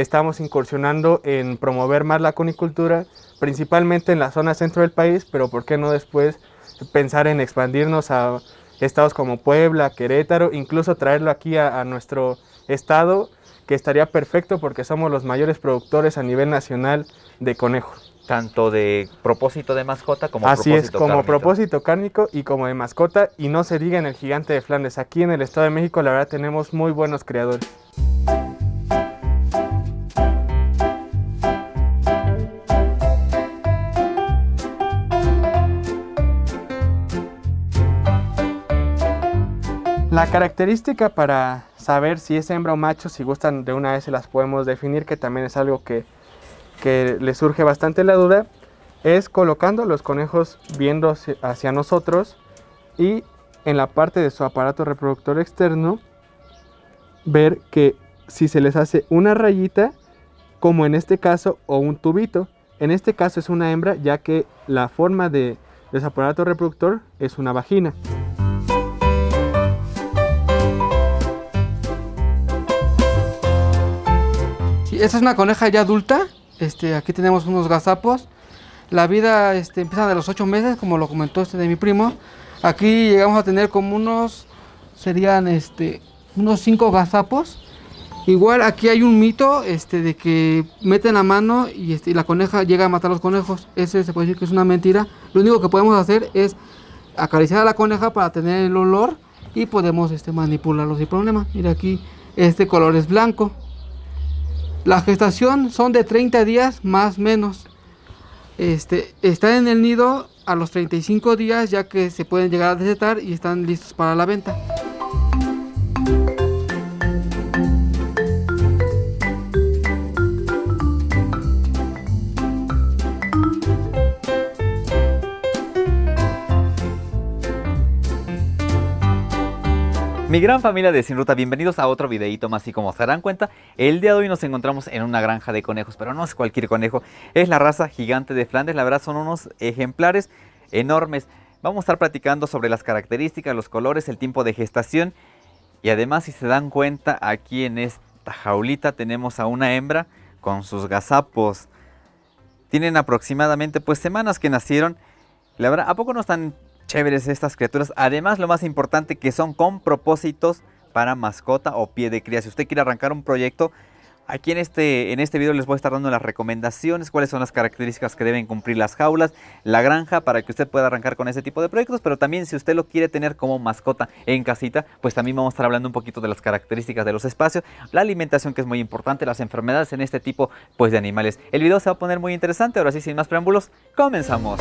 estamos incursionando en promover más la conicultura, principalmente en la zona centro del país, pero ¿por qué no después pensar en expandirnos a estados como Puebla, Querétaro, incluso traerlo aquí a, nuestro estado, que estaría perfecto porque somos los mayores productores a nivel nacional de conejos tanto de propósito de mascota como Así es, como propósito cárnico y como de mascota, y no se diga en el gigante de Flandes. Aquí en el Estado de México, la verdad, tenemos muy buenos creadores. La característica para saber si es hembra o macho, si gustan de una vez las podemos definir, que también es algo que, les le surge bastante la duda, es colocando los conejos viendo hacia nosotros y en la parte de su aparato reproductor externo ver que si se les hace una rayita, como en este caso, o un tubito. En este caso es una hembra, ya que la forma de, de su aparato reproductor es una vagina. esta es una coneja ya adulta. Este, aquí tenemos unos gazapos. La vida este, empieza de los 8 meses, como lo comentó este de mi primo. Aquí llegamos a tener como unos, serían este, unos 5 gazapos. Igual aquí hay un mito este, de que meten la mano este, y, la coneja llega a matar a los conejos. Ese se puede decir que es una mentira. Lo único que podemos hacer es acariciar a la coneja para tener el olor y podemos este, manipularlo sin problema. Mira aquí, este color es blanco. La gestación son de 30 días más o menos. Este, están en el nido a los 35 días ya que se pueden llegar a desetar y están listos para la venta. Mi gran familia de Sinruta, bienvenidos a otro videito más y como se darán cuenta, el día de hoy nos encontramos en una granja de conejos, pero no es cualquier conejo, es la raza gigante de Flandes, la verdad son unos ejemplares enormes. Vamos a estar platicando sobre las características, los colores, el tiempo de gestación y además si se dan cuenta aquí en esta jaulita tenemos a una hembra con sus gazapos. Tienen aproximadamente pues semanas que nacieron. La verdad, ¿a poco no están chéveres estas criaturas. Además, lo más importante que son con propósitos para mascota o pie de cría. Si usted quiere arrancar un proyecto, aquí en este, en este video les voy a estar dando las recomendaciones, cuáles son las características que deben cumplir las jaulas, la granja, para que usted pueda arrancar con ese tipo de proyectos, pero también si usted lo quiere tener como mascota en casita, pues también vamos a estar hablando un poquito de las características de los espacios, la alimentación que es muy importante, las enfermedades en este tipo pues, de animales. El video se va a poner muy interesante, ahora sí, sin más preámbulos, comenzamos.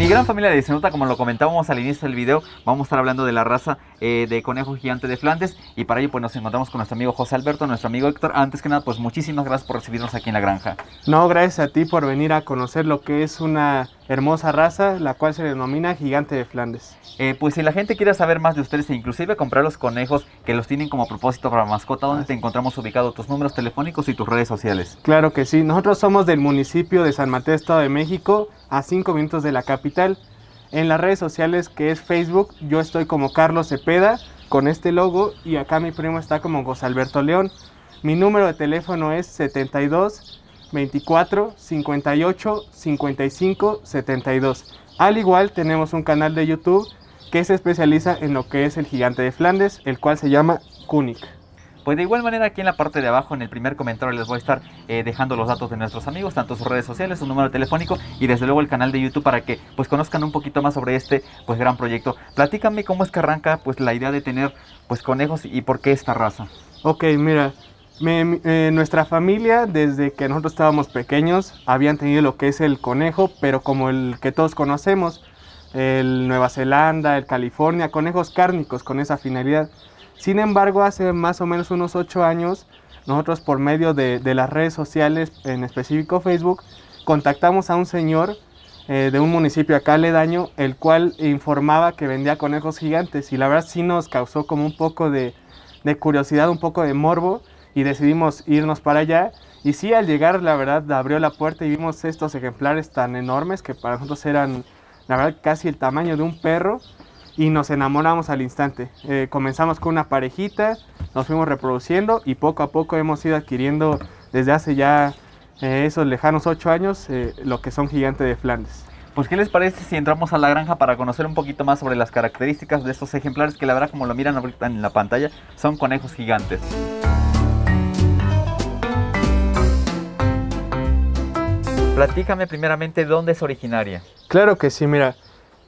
Mi gran familia de nota como lo comentábamos al inicio del video, vamos a estar hablando de la raza eh, de conejo gigante de Flandes y para ello pues nos encontramos con nuestro amigo José Alberto, nuestro amigo Héctor. Antes que nada, pues muchísimas gracias por recibirnos aquí en la granja. No, gracias a ti por venir a conocer lo que es una hermosa raza, la cual se denomina gigante de Flandes. Eh, pues si la gente quiere saber más de ustedes e inclusive comprar los conejos que los tienen como propósito para mascota, ¿dónde te encontramos ubicado tus números telefónicos y tus redes sociales? Claro que sí, nosotros somos del municipio de San Mateo, Estado de México, a 5 minutos de la capital. En las redes sociales que es Facebook, yo estoy como Carlos Cepeda con este logo y acá mi primo está como José Alberto León. Mi número de teléfono es 72 24 58 55 72. Al igual tenemos un canal de YouTube que se especializa en lo que es el gigante de Flandes, el cual se llama Kunik. Pues de igual manera aquí en la parte de abajo, en el primer comentario, les voy a estar eh, dejando los datos de nuestros amigos, tanto sus redes sociales, su número telefónico y desde luego el canal de YouTube para que pues conozcan un poquito más sobre este pues gran proyecto. Platícame cómo es que arranca pues la idea de tener pues conejos y por qué esta raza. Ok, mira, eh, nuestra familia, desde que nosotros estábamos pequeños, habían tenido lo que es el conejo, pero como el que todos conocemos, el Nueva Zelanda, el California, conejos cárnicos con esa finalidad. Sin embargo, hace más o menos unos ocho años, nosotros por medio de, las redes sociales, en específico Facebook, contactamos a un señor eh, de un municipio acá aledaño, el cual informaba que vendía conejos gigantes y la verdad sí nos causó como un poco de, de curiosidad, un poco de morbo y decidimos irnos para allá. Y sí, al llegar, la verdad, abrió la puerta y vimos estos ejemplares tan enormes que para nosotros eran, la verdad, casi el tamaño de un perro y nos enamoramos al instante. Eh, comenzamos con una parejita, nos fuimos reproduciendo y poco a poco hemos ido adquiriendo desde hace ya eh, esos lejanos ocho años eh, lo que son gigantes de Flandes. Pues qué les parece si entramos a la granja para conocer un poquito más sobre las características de estos ejemplares que la verdad como lo miran ahorita en la pantalla son conejos gigantes. Platícame primeramente dónde es originaria. Claro que sí, mira.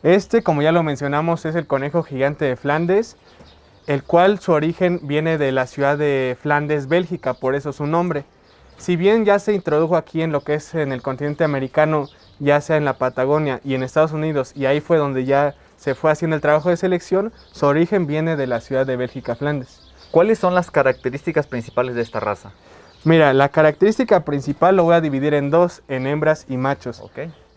Este, como ya lo mencionamos, es el conejo gigante de Flandes, el cual su origen viene de la ciudad de Flandes, Bélgica, por eso su nombre. Si bien ya se introdujo aquí en lo que es en el continente americano, ya sea en la Patagonia y en Estados Unidos, y ahí fue donde ya se fue haciendo el trabajo de selección, su origen viene de la ciudad de Bélgica, Flandes. ¿Cuáles son las características principales de esta raza? Mira, la característica principal lo voy a dividir en dos, en hembras y machos.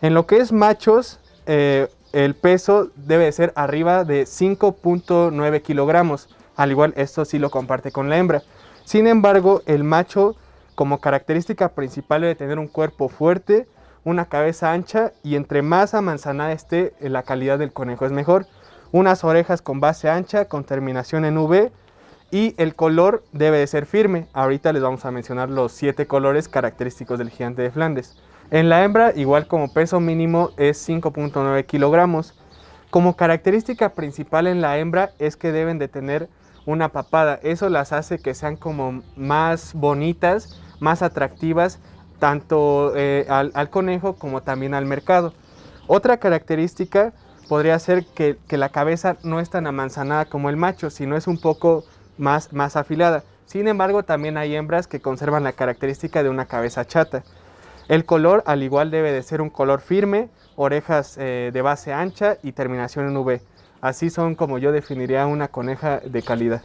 En lo que es machos, eh, el peso debe ser arriba de 5.9 kilogramos. Al igual, esto sí lo comparte con la hembra. Sin embargo, el macho, como característica principal, debe tener un cuerpo fuerte, una cabeza ancha y entre más amanzanada esté, eh, la calidad del conejo es mejor. Unas orejas con base ancha, con terminación en V y el color debe de ser firme. Ahorita les vamos a mencionar los siete colores característicos del gigante de Flandes. En la hembra, igual como peso mínimo, es 5.9 kilogramos. Como característica principal en la hembra es que deben de tener una papada. Eso las hace que sean como más bonitas, más atractivas, tanto eh, al, conejo como también al mercado. Otra característica podría ser que, que la cabeza no es tan amanzanada como el macho, sino es un poco más, afilada. Sin embargo, también hay hembras que conservan la característica de una cabeza chata. El color al igual debe de ser un color firme, orejas eh, de base ancha y terminación en V. Así son como yo definiría una coneja de calidad.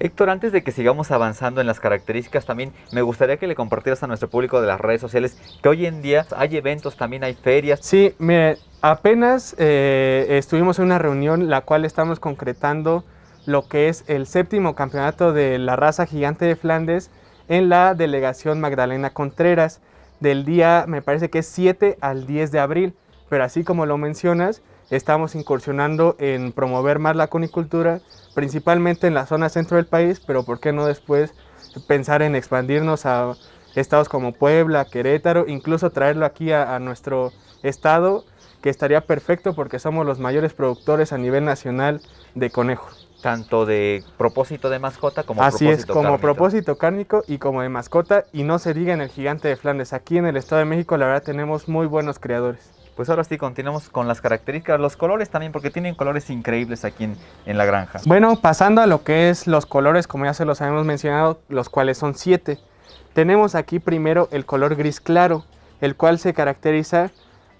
Héctor, antes de que sigamos avanzando en las características, también me gustaría que le compartieras a nuestro público de las redes sociales que hoy en día hay eventos, también hay ferias. Sí, apenas eh, estuvimos en una reunión la cual estamos concretando lo que es el séptimo campeonato de la raza gigante de Flandes en la delegación Magdalena Contreras del día, me parece que es 7 al 10 de abril. Pero así como lo mencionas, estamos incursionando en promover más la conicultura, principalmente en la zona centro del país, pero ¿por qué no después pensar en expandirnos a estados como Puebla, Querétaro, incluso traerlo aquí a, nuestro estado, que estaría perfecto porque somos los mayores productores a nivel nacional de conejos tanto de propósito de mascota como Así es, como propósito cárnico y como de mascota, y no se diga en el gigante de Flandes, aquí en el Estado de México la verdad tenemos muy buenos criadores. Pues ahora sí, continuamos con las características, los colores también, porque tienen colores increíbles aquí en, la granja. Bueno, pasando a lo que es los colores, como ya se los habíamos mencionado, los cuales son siete. Tenemos aquí primero el color gris claro, el cual se caracteriza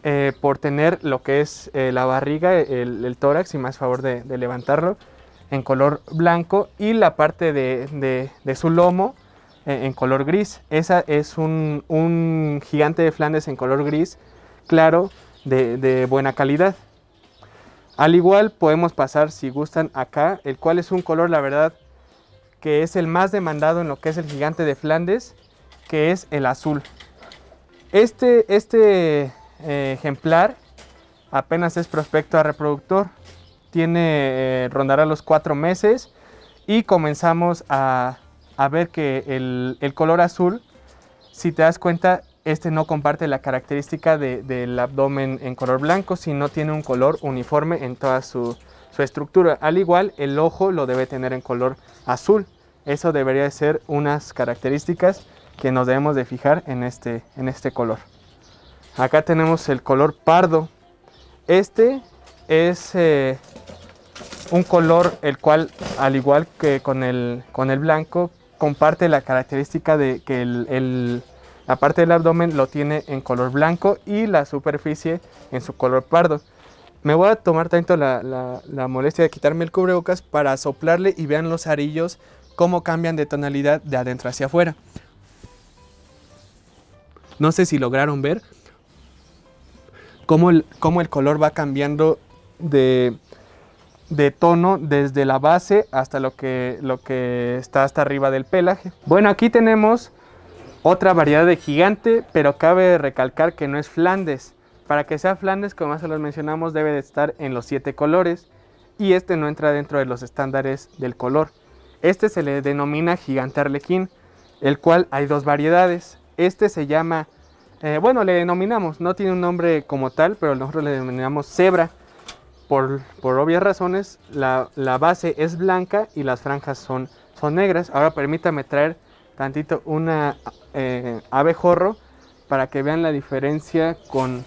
eh, por tener lo que es eh, la barriga, el, tórax, y más favor de levantarlo, en color blanco y la parte de, su lomo eh, en, color gris. Esa es un, gigante de Flandes en color gris claro de, buena calidad. Al igual podemos pasar si gustan acá, el cual es un color la verdad que es el más demandado en lo que es el gigante de Flandes, que es el azul. Este, este eh, ejemplar apenas es prospecto a reproductor tiene, eh, rondar rondará los cuatro meses y comenzamos a, ver que el, color azul, si te das cuenta, este no comparte la característica del abdomen en color blanco, sino tiene un color uniforme en toda su, estructura. Al igual, el ojo lo debe tener en color azul. Eso debería ser unas características que nos debemos de fijar en este, en este color. Acá tenemos el color pardo. Este es eh, un color el cual, al igual que con el, con el blanco, comparte la característica de que la parte del abdomen lo tiene en color blanco y la superficie en su color pardo. Me voy a tomar tanto la, molestia de quitarme el cubrebocas para soplarle y vean los arillos cómo cambian de tonalidad de adentro hacia afuera. No sé si lograron ver el, cómo el color va cambiando de, de tono desde la base hasta lo que, lo que está hasta arriba del pelaje. Bueno, aquí tenemos otra variedad de gigante, pero cabe recalcar que no es Flandes. Para que sea Flandes, como más se los mencionamos, debe de estar en los siete colores y este no entra dentro de los estándares del color. Este se le denomina gigante arlequín, el cual hay dos variedades. Este se llama, eh, bueno, le denominamos, no tiene un nombre como tal, pero nosotros le denominamos cebra por, obvias razones, la, base es blanca y las franjas son, negras. Ahora permítame traer tantito una eh, abejorro para que vean la diferencia con,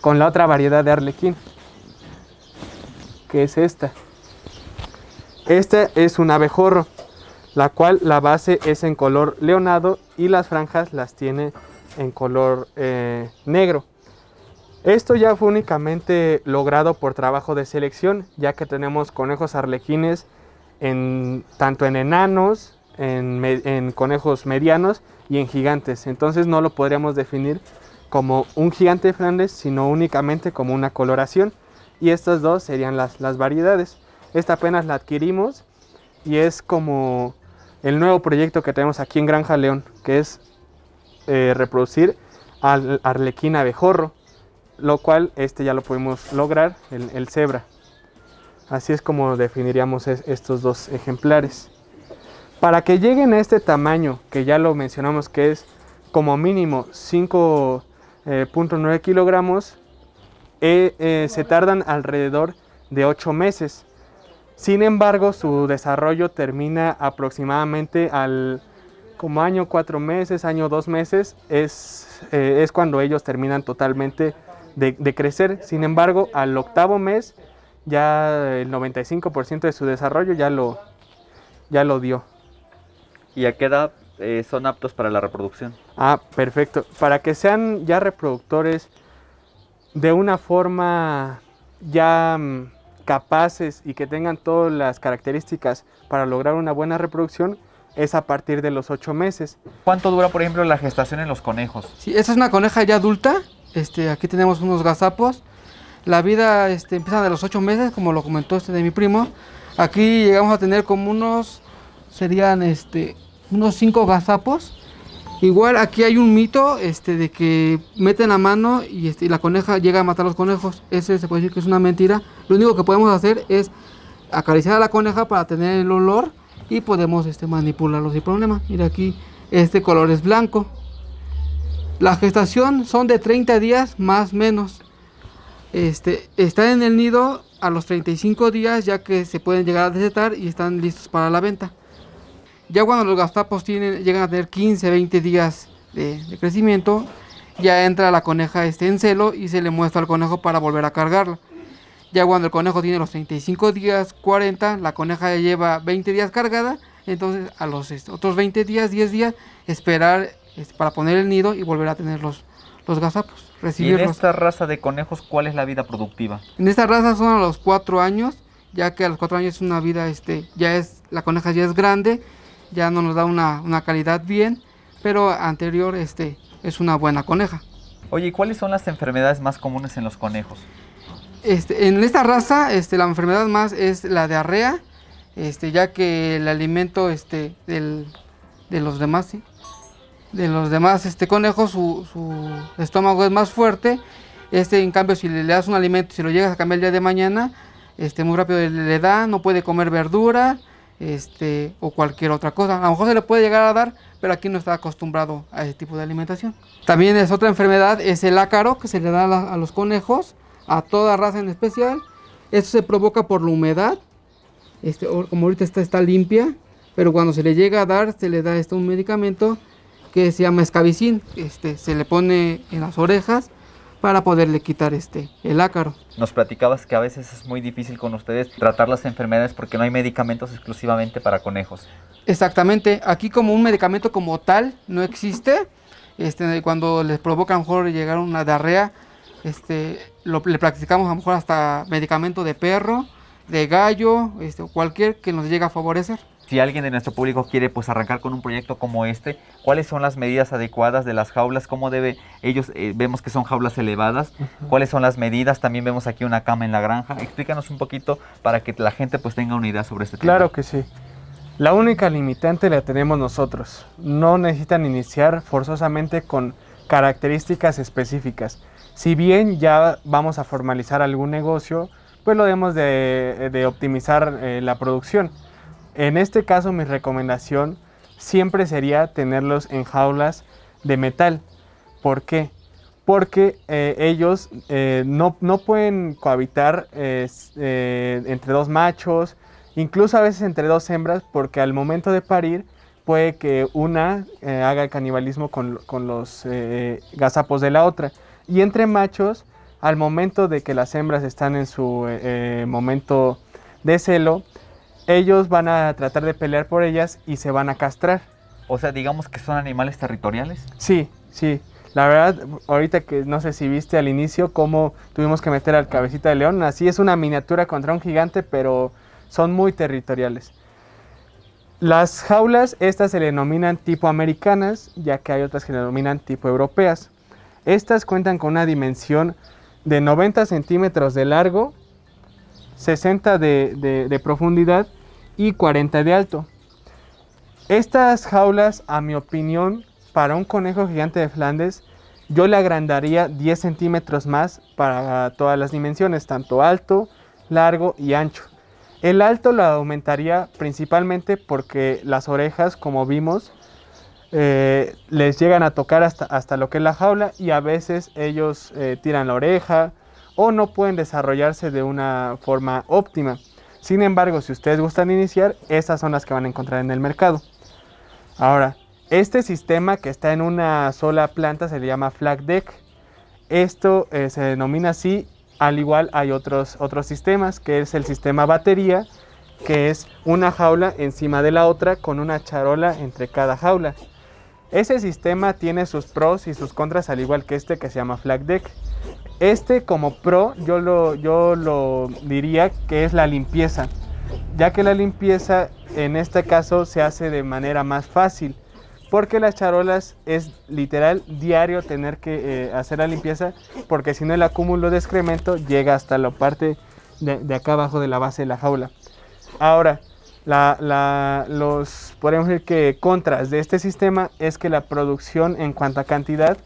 con la otra variedad de arlequín, que es esta. Esta es un abejorro, la cual la base es en color leonado y las franjas las tiene en color eh, negro. Esto ya fue únicamente logrado por trabajo de selección, ya que tenemos conejos arlequines en, tanto en enanos, en, conejos medianos y en gigantes. Entonces no lo podríamos definir como un gigante de Flandes, sino únicamente como una coloración. Y estas dos serían las, variedades. Esta apenas la adquirimos y es como el nuevo proyecto que tenemos aquí en Granja León, que es eh, reproducir al arlequín abejorro lo cual este ya lo pudimos lograr, el, el cebra. Así es como definiríamos estos dos ejemplares. Para que lleguen a este tamaño, que ya lo mencionamos que es como mínimo 5.9 eh, kilogramos, eh, eh, se tardan alrededor de 8 meses. Sin embargo, su desarrollo termina aproximadamente al como año 4 meses, año 2 meses, es, es cuando ellos terminan totalmente de, crecer. Sin embargo, al octavo mes ya el 95% de su desarrollo ya lo, ya lo dio. ¿Y a qué edad eh, son aptos para la reproducción? Ah, perfecto. Para que sean ya reproductores de una forma ya mm, capaces y que tengan todas las características para lograr una buena reproducción, es a partir de los ocho meses. ¿Cuánto dura, por ejemplo, la gestación en los conejos? Sí, esa es una coneja ya adulta este, aquí tenemos unos gazapos. La vida este, empieza de los 8 meses, como lo comentó este de mi primo. Aquí llegamos a tener como unos, serían este, unos 5 gazapos. Igual aquí hay un mito este, de que meten la mano y, la coneja llega a matar a los conejos. Ese se puede decir que es una mentira. Lo único que podemos hacer es acariciar a la coneja para tener el olor y podemos este, manipularlo sin problema. Mira aquí, este color es blanco. La gestación son de 30 días más menos. Este, están en el nido a los 35 días ya que se pueden llegar a desetar y están listos para la venta. Ya cuando los gastapos tienen, llegan a tener 15, 20 días de, crecimiento, ya entra la coneja este en celo y se le muestra al conejo para volver a cargarla. Ya cuando el conejo tiene los 35 días, 40, la coneja ya lleva 20 días cargada, entonces a los este, otros 20 días, 10 días, esperar este, para poner el nido y volver a tener los, los gazapos. Recibirlos. ¿Y en esta raza de conejos cuál es la vida productiva? En esta raza son a los cuatro años, ya que a los cuatro años es una vida, este, ya es, la coneja ya es grande, ya no nos da una, calidad bien, pero anterior este, es una buena coneja. Oye, ¿y cuáles son las enfermedades más comunes en los conejos? Este, en esta raza, este, la enfermedad más es la diarrea, este, ya que el alimento este, de los demás, de los demás este, conejos su, estómago es más fuerte. Este, en cambio, si le, das un alimento, si lo llegas a cambiar el día de mañana, este, muy rápido le, da, no puede comer verdura este, o cualquier otra cosa. A lo mejor se le puede llegar a dar, pero aquí no está acostumbrado a ese tipo de alimentación. También es otra enfermedad, es el ácaro que se le da a, los conejos, a toda raza en especial. Esto se provoca por la humedad, este, como ahorita está, está limpia, pero cuando se le llega a dar, se le da este, un medicamento que se llama escabicín, este, se le pone en las orejas para poderle quitar este el ácaro. Nos platicabas que a veces es muy difícil con ustedes tratar las enfermedades porque no hay medicamentos exclusivamente para conejos. Exactamente, aquí como un medicamento como tal no existe. Este, cuando les provoca a lo mejor llegar una diarrea, este, le practicamos a lo mejor hasta medicamento de perro, de gallo, este, cualquier que nos llegue a favorecer si alguien de nuestro público quiere pues arrancar con un proyecto como este, ¿cuáles son las medidas adecuadas de las jaulas? ¿Cómo debe ellos eh, vemos que son jaulas elevadas? ¿Cuáles son las medidas? También vemos aquí una cama en la granja. Explícanos un poquito para que la gente pues tenga una idea sobre este tema. Claro que sí. La única limitante la tenemos nosotros. No necesitan iniciar forzosamente con características específicas. Si bien ya vamos a formalizar algún negocio, pues lo debemos de, optimizar eh, la producción. En este caso mi recomendación siempre sería tenerlos en jaulas de metal. ¿Por qué? Porque eh, ellos eh, no, pueden cohabitar eh, entre dos machos, incluso a veces entre dos hembras, porque al momento de parir puede que una haga canibalismo con los gazapos de la otra. Y entre machos, al momento de que las hembras están en su momento de celo, ellos van a tratar de pelear por ellas y se van a castrar. O sea, digamos que son animales territoriales. Sí, sí. La verdad, ahorita que no sé si viste al inicio cómo tuvimos que meter al cabecita de león, así es una miniatura contra un gigante, pero son muy territoriales. Las jaulas, estas se le denominan tipo americanas, ya que hay otras que se denominan tipo europeas. Estas cuentan con una dimensión de 90 centímetros de largo, 60 de profundidad y 40 de alto. Estas jaulas, a mi opinión, para un conejo gigante de Flandes, yo le agrandaría 10 centímetros más para todas las dimensiones, tanto alto, largo y ancho. El alto lo aumentaría principalmente porque las orejas, como vimos, eh, les llegan a tocar hasta, hasta, lo que es la jaula y a veces ellos eh, tiran la oreja o no pueden desarrollarse de una forma óptima. Sin embargo, si ustedes gustan iniciar, esas son las que van a encontrar en el mercado. Ahora, este sistema que está en una sola planta se le llama flag deck. Esto eh, se denomina así, al igual hay otros, otros sistemas, que es el sistema batería, que es una jaula encima de la otra con una charola entre cada jaula. Ese sistema tiene sus pros y sus contras, al igual que este que se llama flag deck. Este como pro yo lo, yo lo diría que es la limpieza, ya que la limpieza en este caso se hace de manera más fácil, porque las charolas es literal diario tener que eh, hacer la limpieza, porque si no el acúmulo de excremento llega hasta la parte de, acá abajo de la base de la jaula. Ahora, los podemos decir que contras de este sistema es que la producción en cuanto a cantidad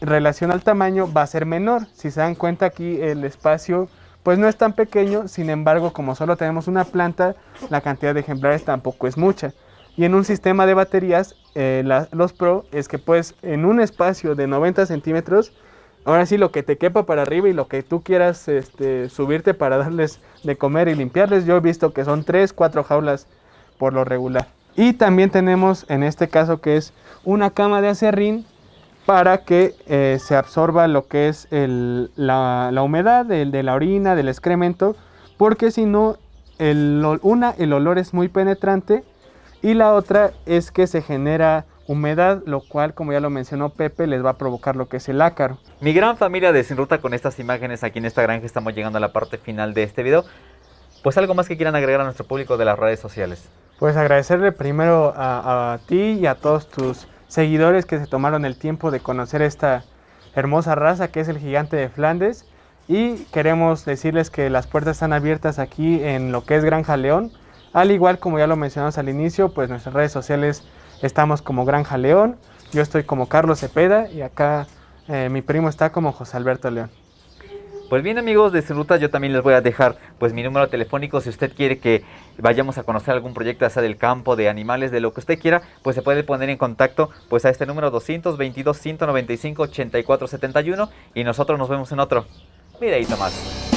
relación al tamaño va a ser menor. Si se dan cuenta aquí el espacio pues no es tan pequeño, sin embargo como solo tenemos una planta, la cantidad de ejemplares tampoco es mucha. Y en un sistema de baterías, eh, los Pro es que pues en un espacio de 90 centímetros, ahora sí lo que te quepa para arriba y lo que tú quieras este, subirte para darles de comer y limpiarles, yo he visto que son 3, 4 jaulas por lo regular. Y también tenemos en este caso que es una cama de acerrín para que eh, se absorba lo que es la, humedad de, la orina, del excremento, porque si no, el, una, el olor es muy penetrante y la otra es que se genera humedad, lo cual, como ya lo mencionó Pepe, les va a provocar lo que es el ácaro. Mi gran familia de con estas imágenes aquí en esta granja, estamos llegando a la parte final de este video. Pues algo más que quieran agregar a nuestro público de las redes sociales. Pues agradecerle primero a, a ti y a todos tus seguidores que se tomaron el tiempo de conocer esta hermosa raza que es el gigante de Flandes. Y queremos decirles que las puertas están abiertas aquí en lo que es Granja León. Al igual como ya lo mencionamos al inicio, pues nuestras redes sociales estamos como Granja León. Yo estoy como Carlos Cepeda y acá eh, mi primo está como José Alberto León. Pues bien amigos de Sin yo también les voy a dejar pues mi número telefónico si usted quiere que vayamos a conocer algún proyecto ya sea del campo, de animales, de lo que usted quiera, pues se puede poner en contacto pues a este número 222 195 8471 y nosotros nos vemos en otro Mira y más.